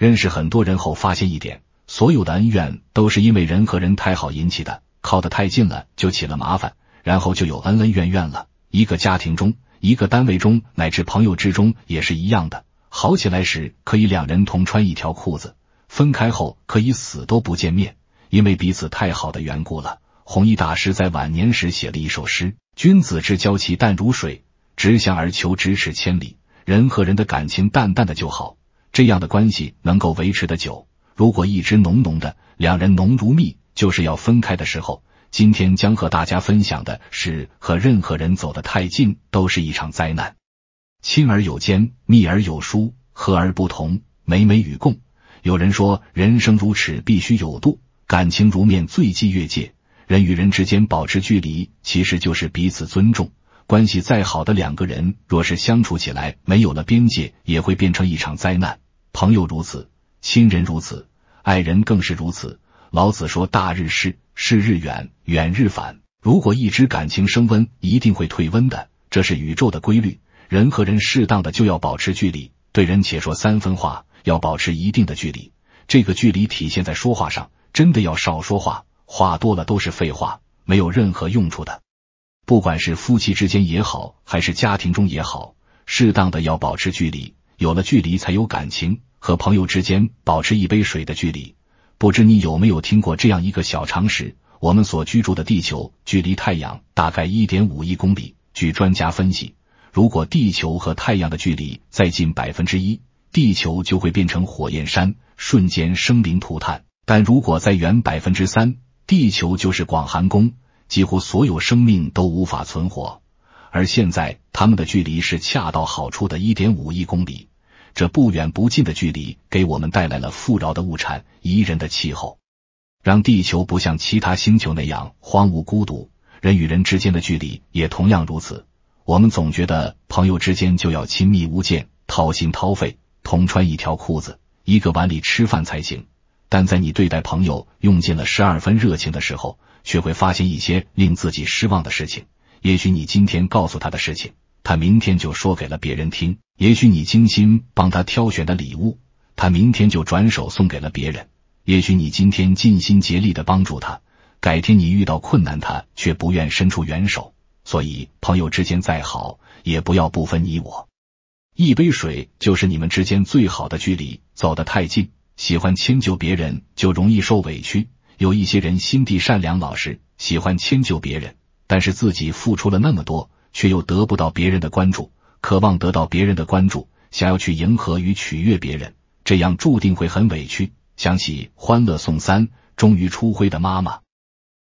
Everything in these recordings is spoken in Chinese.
认识很多人后，发现一点，所有的恩怨都是因为人和人太好引起的，靠得太近了就起了麻烦，然后就有恩恩怨怨了。一个家庭中，一个单位中，乃至朋友之中也是一样的。好起来时，可以两人同穿一条裤子；分开后，可以死都不见面，因为彼此太好的缘故了。弘一大师在晚年时写了一首诗：“君子之交其淡如水，直相而求咫尺千里。人和人的感情淡淡的就好。”这样的关系能够维持的久，如果一直浓浓的，两人浓如蜜，就是要分开的时候。今天将和大家分享的是，和任何人走得太近都是一场灾难。亲而有间，密而有疏，和而不同，美美与共。有人说，人生如尺，必须有度；感情如面，最忌越界。人与人之间保持距离，其实就是彼此尊重。关系再好的两个人，若是相处起来没有了边界，也会变成一场灾难。朋友如此，亲人如此，爱人更是如此。老子说：“大日逝，逝日远，远日反。”如果一直感情升温，一定会退温的，这是宇宙的规律。人和人适当的就要保持距离，对人且说三分话，要保持一定的距离。这个距离体现在说话上，真的要少说话，话多了都是废话，没有任何用处的。不管是夫妻之间也好，还是家庭中也好，适当的要保持距离。有了距离才有感情，和朋友之间保持一杯水的距离。不知你有没有听过这样一个小常识：我们所居住的地球距离太阳大概一点五亿公里。据专家分析，如果地球和太阳的距离再近百分之一，地球就会变成火焰山，瞬间生灵涂炭；但如果再远百分之三，地球就是广寒宫，几乎所有生命都无法存活。而现在，他们的距离是恰到好处的，一点五亿公里。这不远不近的距离，给我们带来了富饶的物产、宜人的气候，让地球不像其他星球那样荒芜孤独。人与人之间的距离也同样如此。我们总觉得朋友之间就要亲密无间、掏心掏肺、同穿一条裤子、一个碗里吃饭才行。但在你对待朋友用尽了十二分热情的时候，却会发现一些令自己失望的事情。也许你今天告诉他的事情。他明天就说给了别人听，也许你精心帮他挑选的礼物，他明天就转手送给了别人。也许你今天尽心竭力的帮助他，改天你遇到困难，他却不愿伸出援手。所以，朋友之间再好，也不要不分你我。一杯水就是你们之间最好的距离，走得太近，喜欢迁就别人就容易受委屈。有一些人心地善良、老实，喜欢迁就别人，但是自己付出了那么多。却又得不到别人的关注，渴望得到别人的关注，想要去迎合与取悦别人，这样注定会很委屈。想起《欢乐颂》三，终于初辉的妈妈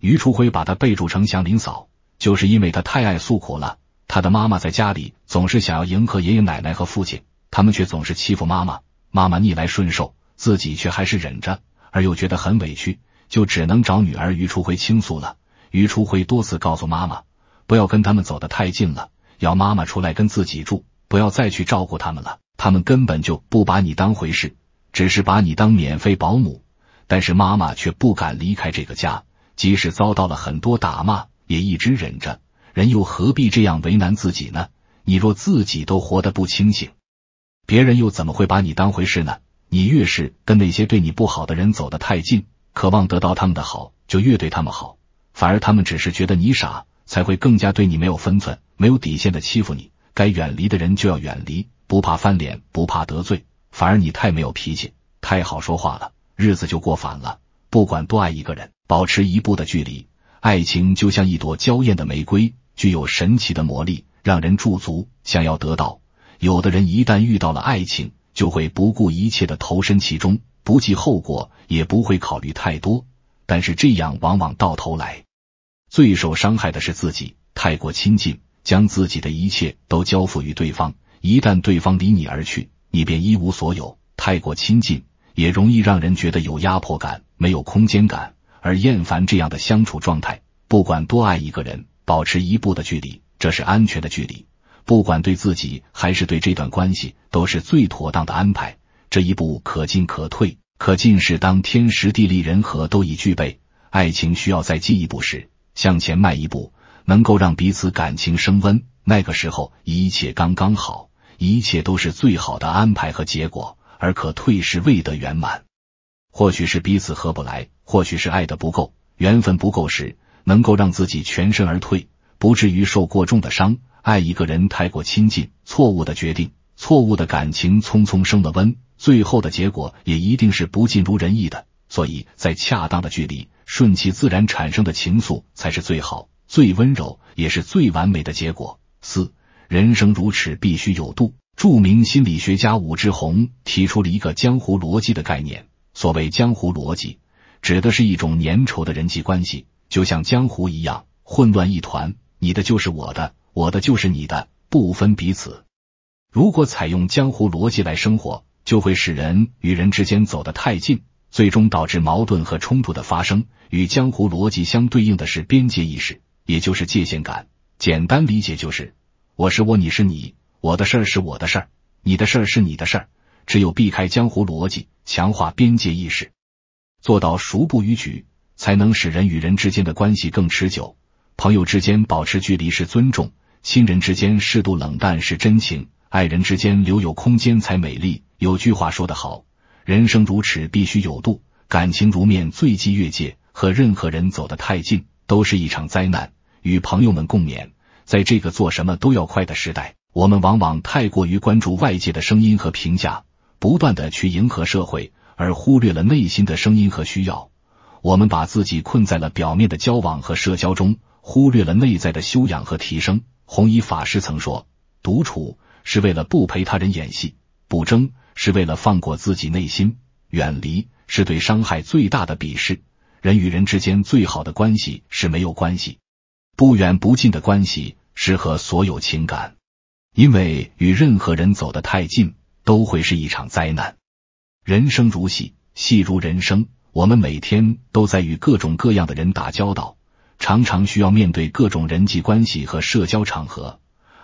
于初辉把她备注成祥林嫂，就是因为她太爱诉苦了。她的妈妈在家里总是想要迎合爷爷奶奶和父亲，他们却总是欺负妈妈，妈妈逆来顺受，自己却还是忍着，而又觉得很委屈，就只能找女儿于初辉倾诉了。于初辉多次告诉妈妈。不要跟他们走得太近了，要妈妈出来跟自己住，不要再去照顾他们了。他们根本就不把你当回事，只是把你当免费保姆。但是妈妈却不敢离开这个家，即使遭到了很多打骂，也一直忍着。人又何必这样为难自己呢？你若自己都活得不清醒，别人又怎么会把你当回事呢？你越是跟那些对你不好的人走得太近，渴望得到他们的好，就越对他们好，反而他们只是觉得你傻。才会更加对你没有分寸、没有底线的欺负你。该远离的人就要远离，不怕翻脸，不怕得罪。反而你太没有脾气，太好说话了，日子就过反了。不管多爱一个人，保持一步的距离。爱情就像一朵娇艳的玫瑰，具有神奇的魔力，让人驻足，想要得到。有的人一旦遇到了爱情，就会不顾一切的投身其中，不计后果，也不会考虑太多。但是这样往往到头来。最受伤害的是自己，太过亲近，将自己的一切都交付于对方，一旦对方离你而去，你便一无所有。太过亲近，也容易让人觉得有压迫感，没有空间感，而厌烦这样的相处状态。不管多爱一个人，保持一步的距离，这是安全的距离。不管对自己还是对这段关系，都是最妥当的安排。这一步可进可退，可进是当天时地利人和都已具备，爱情需要再进一步时。向前迈一步，能够让彼此感情升温。那个时候，一切刚刚好，一切都是最好的安排和结果。而可退是未得圆满，或许是彼此合不来，或许是爱的不够，缘分不够时，能够让自己全身而退，不至于受过重的伤。爱一个人太过亲近，错误的决定，错误的感情，匆匆升了温，最后的结果也一定是不尽如人意的。所以在恰当的距离。顺其自然产生的情愫才是最好、最温柔，也是最完美的结果。四，人生如此，必须有度。著名心理学家武志红提出了一个“江湖逻辑”的概念。所谓“江湖逻辑”，指的是一种粘稠的人际关系，就像江湖一样，混乱一团，你的就是我的，我的就是你的，不分彼此。如果采用江湖逻辑来生活，就会使人与人之间走得太近。最终导致矛盾和冲突的发生。与江湖逻辑相对应的是边界意识，也就是界限感。简单理解就是，我是我，你是你，我的事儿是我的事儿，你的事儿是你的事儿。只有避开江湖逻辑，强化边界意识，做到孰不逾矩，才能使人与人之间的关系更持久。朋友之间保持距离是尊重，亲人之间适度冷淡是真情，爱人之间留有空间才美丽。有句话说得好。人生如尺，必须有度；感情如面，最忌越界。和任何人走得太近，都是一场灾难。与朋友们共勉。在这个做什么都要快的时代，我们往往太过于关注外界的声音和评价，不断的去迎合社会，而忽略了内心的声音和需要。我们把自己困在了表面的交往和社交中，忽略了内在的修养和提升。弘一法师曾说：“独处是为了不陪他人演戏，不争。”是为了放过自己内心，远离是对伤害最大的鄙视。人与人之间最好的关系是没有关系，不远不近的关系适合所有情感，因为与任何人走得太近都会是一场灾难。人生如戏，戏如人生。我们每天都在与各种各样的人打交道，常常需要面对各种人际关系和社交场合，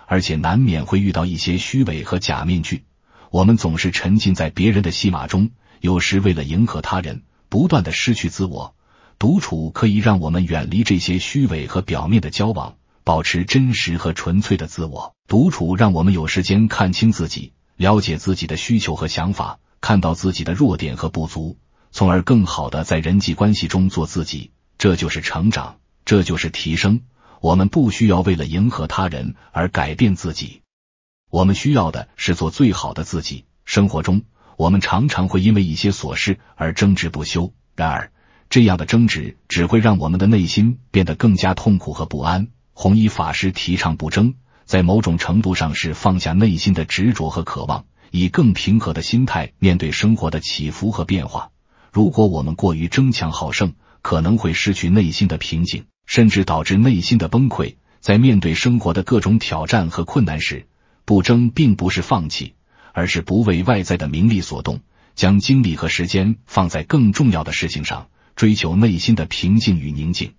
而且难免会遇到一些虚伪和假面具。我们总是沉浸在别人的戏码中，有时为了迎合他人，不断的失去自我。独处可以让我们远离这些虚伪和表面的交往，保持真实和纯粹的自我。独处让我们有时间看清自己，了解自己的需求和想法，看到自己的弱点和不足，从而更好的在人际关系中做自己。这就是成长，这就是提升。我们不需要为了迎合他人而改变自己。我们需要的是做最好的自己。生活中，我们常常会因为一些琐事而争执不休，然而，这样的争执只会让我们的内心变得更加痛苦和不安。弘一法师提倡不争，在某种程度上是放下内心的执着和渴望，以更平和的心态面对生活的起伏和变化。如果我们过于争强好胜，可能会失去内心的平静，甚至导致内心的崩溃。在面对生活的各种挑战和困难时，不争并不是放弃，而是不为外在的名利所动，将精力和时间放在更重要的事情上，追求内心的平静与宁静。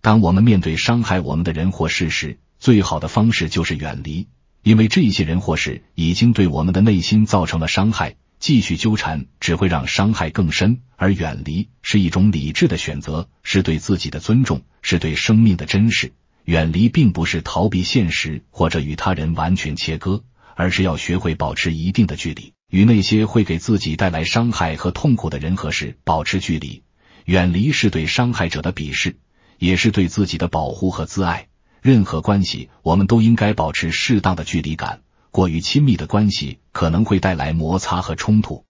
当我们面对伤害我们的人或事时，最好的方式就是远离，因为这些人或事已经对我们的内心造成了伤害，继续纠缠只会让伤害更深。而远离是一种理智的选择，是对自己的尊重，是对生命的珍视。远离并不是逃避现实或者与他人完全切割，而是要学会保持一定的距离，与那些会给自己带来伤害和痛苦的人和事保持距离。远离是对伤害者的鄙视，也是对自己的保护和自爱。任何关系，我们都应该保持适当的距离感。过于亲密的关系可能会带来摩擦和冲突，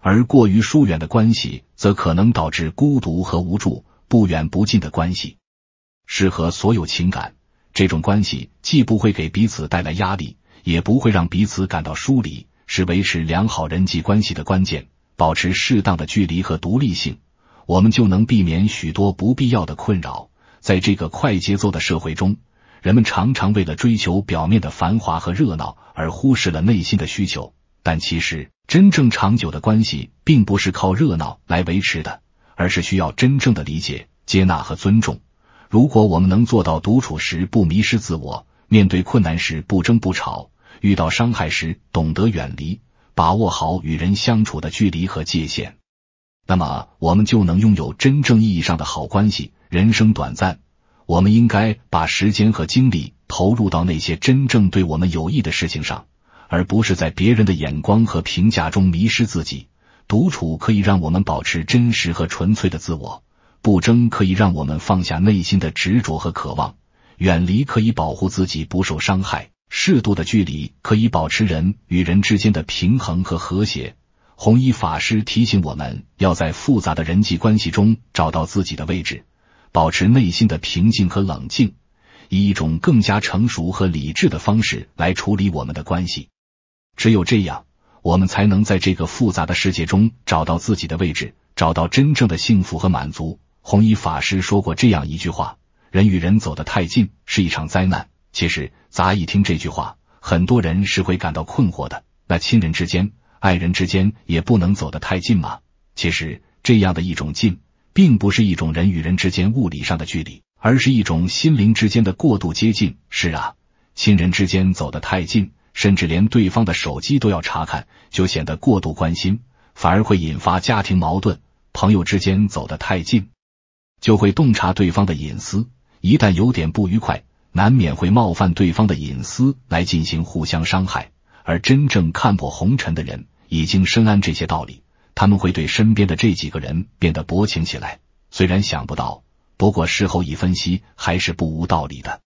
而过于疏远的关系则可能导致孤独和无助。不远不近的关系。适合所有情感，这种关系既不会给彼此带来压力，也不会让彼此感到疏离，是维持良好人际关系的关键。保持适当的距离和独立性，我们就能避免许多不必要的困扰。在这个快节奏的社会中，人们常常为了追求表面的繁华和热闹而忽视了内心的需求。但其实，真正长久的关系并不是靠热闹来维持的，而是需要真正的理解、接纳和尊重。如果我们能做到独处时不迷失自我，面对困难时不争不吵，遇到伤害时懂得远离，把握好与人相处的距离和界限，那么我们就能拥有真正意义上的好关系。人生短暂，我们应该把时间和精力投入到那些真正对我们有益的事情上，而不是在别人的眼光和评价中迷失自己。独处可以让我们保持真实和纯粹的自我。不争可以让我们放下内心的执着和渴望，远离可以保护自己不受伤害。适度的距离可以保持人与人之间的平衡和和谐。弘一法师提醒我们，要在复杂的人际关系中找到自己的位置，保持内心的平静和冷静，以一种更加成熟和理智的方式来处理我们的关系。只有这样，我们才能在这个复杂的世界中找到自己的位置，找到真正的幸福和满足。弘一法师说过这样一句话：“人与人走得太近是一场灾难。”其实，乍一听这句话，很多人是会感到困惑的。那亲人之间、爱人之间也不能走得太近吗？其实，这样的一种近，并不是一种人与人之间物理上的距离，而是一种心灵之间的过度接近。是啊，亲人之间走得太近，甚至连对方的手机都要查看，就显得过度关心，反而会引发家庭矛盾。朋友之间走得太近。就会洞察对方的隐私，一旦有点不愉快，难免会冒犯对方的隐私来进行互相伤害。而真正看破红尘的人，已经深谙这些道理，他们会对身边的这几个人变得薄情起来。虽然想不到，不过事后一分析，还是不无道理的。